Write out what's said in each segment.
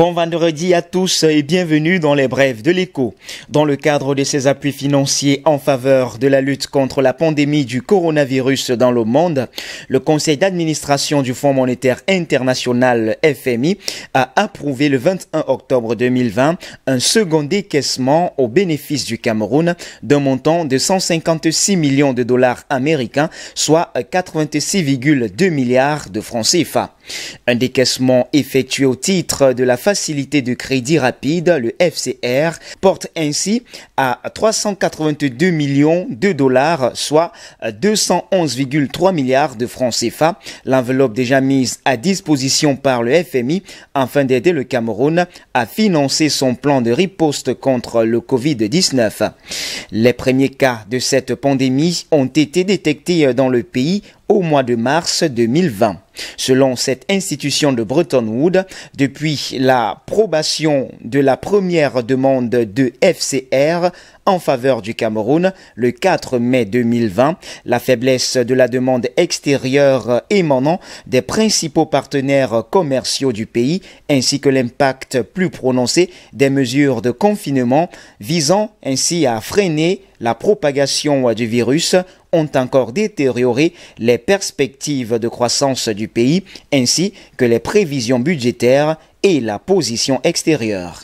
Bon vendredi à tous et bienvenue dans les brèves de l'écho. Dans le cadre de ses appuis financiers en faveur de la lutte contre la pandémie du coronavirus dans le monde, le conseil d'administration du Fonds monétaire international FMI a approuvé le 21 octobre 2020 un second décaissement au bénéfice du Cameroun d'un montant de 156 millions de dollars américains, soit 86,2 milliards de francs CFA. Un décaissement effectué au titre de la facilité de crédit rapide, le FCR, porte ainsi à 382 millions de dollars, soit 211,3 milliards de francs CFA, l'enveloppe déjà mise à disposition par le FMI afin d'aider le Cameroun à financer son plan de riposte contre le Covid-19. Les premiers cas de cette pandémie ont été détectés dans le pays au mois de mars 2020. Selon cette institution de Bretton Woods, depuis la probation de la première demande de FCR en faveur du Cameroun le 4 mai 2020, la faiblesse de la demande extérieure émanant des principaux partenaires commerciaux du pays ainsi que l'impact plus prononcé des mesures de confinement visant ainsi à freiner la propagation du virus ont encore détérioré les perspectives de croissance du pays ainsi que les prévisions budgétaires et la position extérieure.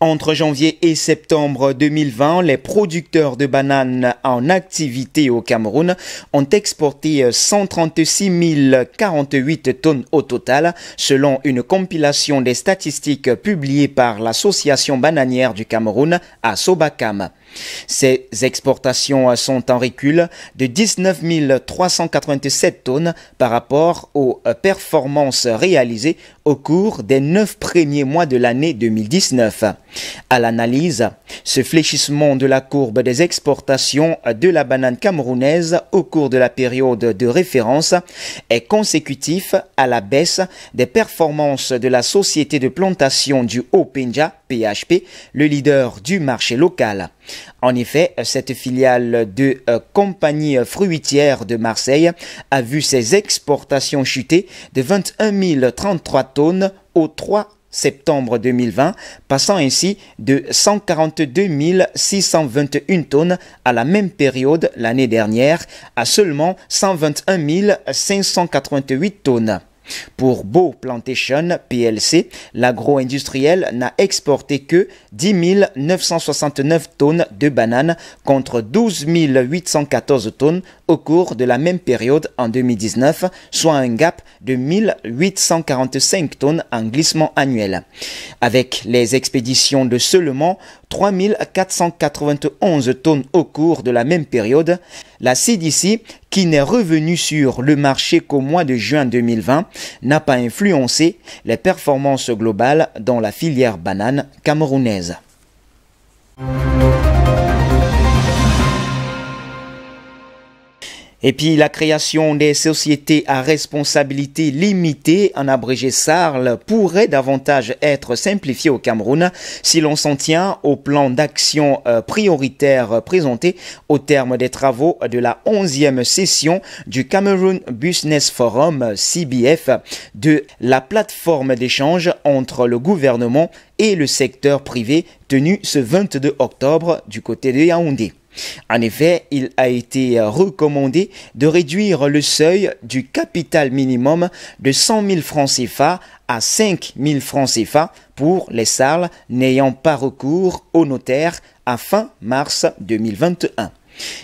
Entre janvier et septembre 2020, les producteurs de bananes en activité au Cameroun ont exporté 136 048 tonnes au total, selon une compilation des statistiques publiées par l'Association bananière du Cameroun à Sobacam. Ces exportations sont en recul de 19 387 tonnes par rapport aux euh, performances réalisées au cours des neuf premiers mois de l'année 2019. À l'analyse, ce fléchissement de la courbe des exportations de la banane camerounaise au cours de la période de référence est consécutif à la baisse des performances de la société de plantation du haut PHP, le leader du marché local. En effet, cette filiale de euh, compagnie fruitière de Marseille a vu ses exportations chuter de 21 033 tonnes au 3 septembre 2020, passant ainsi de 142 621 tonnes à la même période l'année dernière à seulement 121 588 tonnes. Pour Beau Plantation PLC, l'agro-industriel n'a exporté que 10 969 tonnes de bananes contre 12 814 tonnes au cours de la même période en 2019, soit un gap de 1845 tonnes en glissement annuel. Avec les expéditions de seulement 491 tonnes au cours de la même période, la CDC qui n'est revenu sur le marché qu'au mois de juin 2020, n'a pas influencé les performances globales dans la filière banane camerounaise. Et puis la création des sociétés à responsabilité limitée, en abrégé SARL, pourrait davantage être simplifiée au Cameroun si l'on s'en tient au plan d'action euh, prioritaire présenté au terme des travaux de la 11e session du Cameroun Business Forum CBF de la plateforme d'échange entre le gouvernement et le secteur privé tenu ce 22 octobre du côté de Yaoundé. En effet, il a été euh, recommandé de réduire le seuil du capital minimum de 100 000 francs CFA à 5 000 francs CFA pour les salles n'ayant pas recours au notaire à fin mars 2021.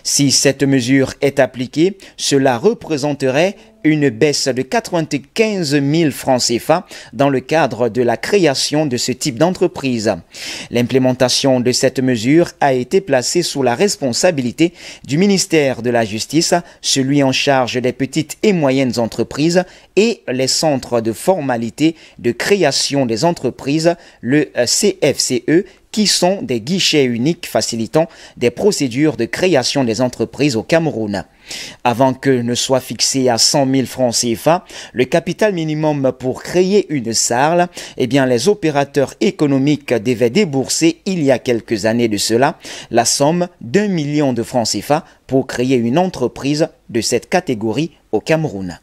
Si cette mesure est appliquée, cela représenterait une baisse de 95 000 francs CFA dans le cadre de la création de ce type d'entreprise. L'implémentation de cette mesure a été placée sous la responsabilité du ministère de la Justice, celui en charge des petites et moyennes entreprises et les centres de formalité de création des entreprises, le CFCE, qui sont des guichets uniques facilitant des procédures de création des entreprises au Cameroun. Avant que ne soit fixé à 100 000 francs CFA, le capital minimum pour créer une SARL, eh bien, les opérateurs économiques devaient débourser il y a quelques années de cela la somme d'un million de francs CFA pour créer une entreprise de cette catégorie au Cameroun.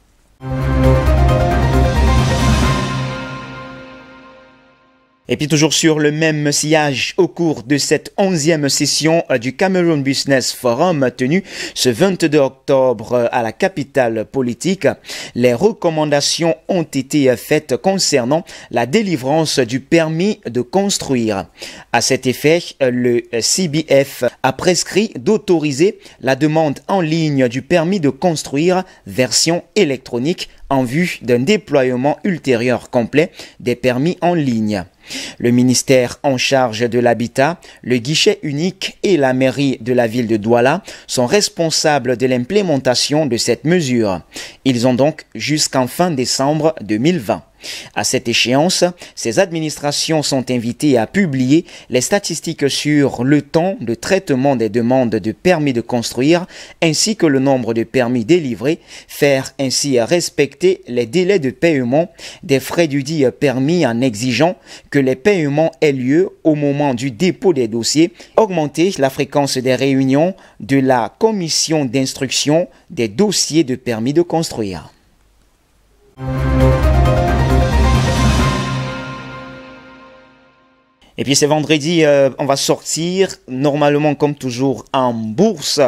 Et puis toujours sur le même sillage au cours de cette onzième session euh, du Cameroun Business Forum tenue ce 22 octobre euh, à la capitale politique, les recommandations ont été faites concernant la délivrance du permis de construire. À cet effet, euh, le CBF a prescrit d'autoriser la demande en ligne du permis de construire version électronique en vue d'un déploiement ultérieur complet des permis en ligne. Le ministère en charge de l'habitat, le guichet unique et la mairie de la ville de Douala sont responsables de l'implémentation de cette mesure. Ils ont donc jusqu'en fin décembre 2020. À cette échéance, ces administrations sont invitées à publier les statistiques sur le temps de traitement des demandes de permis de construire ainsi que le nombre de permis délivrés, faire ainsi respecter les délais de paiement des frais du dit permis en exigeant que les paiements aient lieu au moment du dépôt des dossiers, augmenter la fréquence des réunions de la commission d'instruction des dossiers de permis de construire. Et puis c'est vendredi, euh, on va sortir normalement comme toujours en bourse.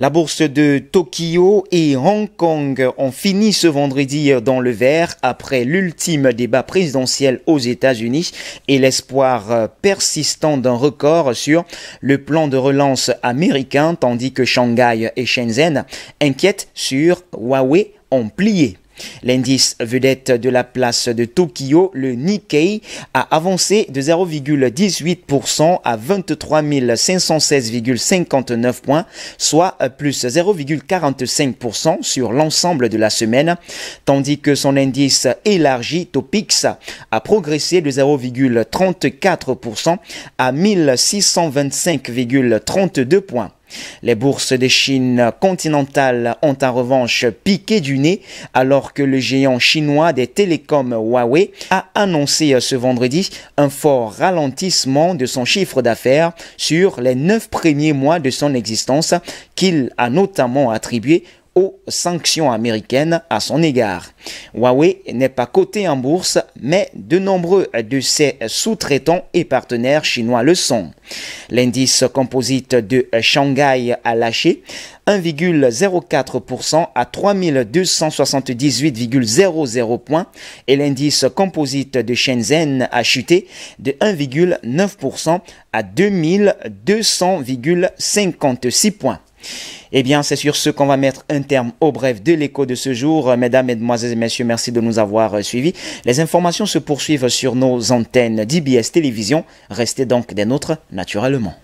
La bourse de Tokyo et Hong Kong ont fini ce vendredi dans le vert après l'ultime débat présidentiel aux États-Unis et l'espoir persistant d'un record sur le plan de relance américain tandis que Shanghai et Shenzhen inquiètent sur Huawei ont plié. L'indice vedette de la place de Tokyo, le Nikkei, a avancé de 0,18% à 23 516,59 points, soit plus 0,45% sur l'ensemble de la semaine, tandis que son indice élargi Topix a progressé de 0,34% à 1625,32 points. Les bourses de Chine continentale ont en revanche piqué du nez alors que le géant chinois des télécoms Huawei a annoncé ce vendredi un fort ralentissement de son chiffre d'affaires sur les neuf premiers mois de son existence qu'il a notamment attribué aux sanctions américaines à son égard. Huawei n'est pas coté en bourse, mais de nombreux de ses sous-traitants et partenaires chinois le sont. L'indice composite de Shanghai a lâché 1,04% à 3278,00 points et l'indice composite de Shenzhen a chuté de 1,9% à 2200,56 points. Eh bien, c'est sur ce qu'on va mettre un terme au bref de l'écho de ce jour. Mesdames, Mesdemoiselles et Messieurs, merci de nous avoir euh, suivis. Les informations se poursuivent sur nos antennes d'IBS Télévision. Restez donc des nôtres naturellement.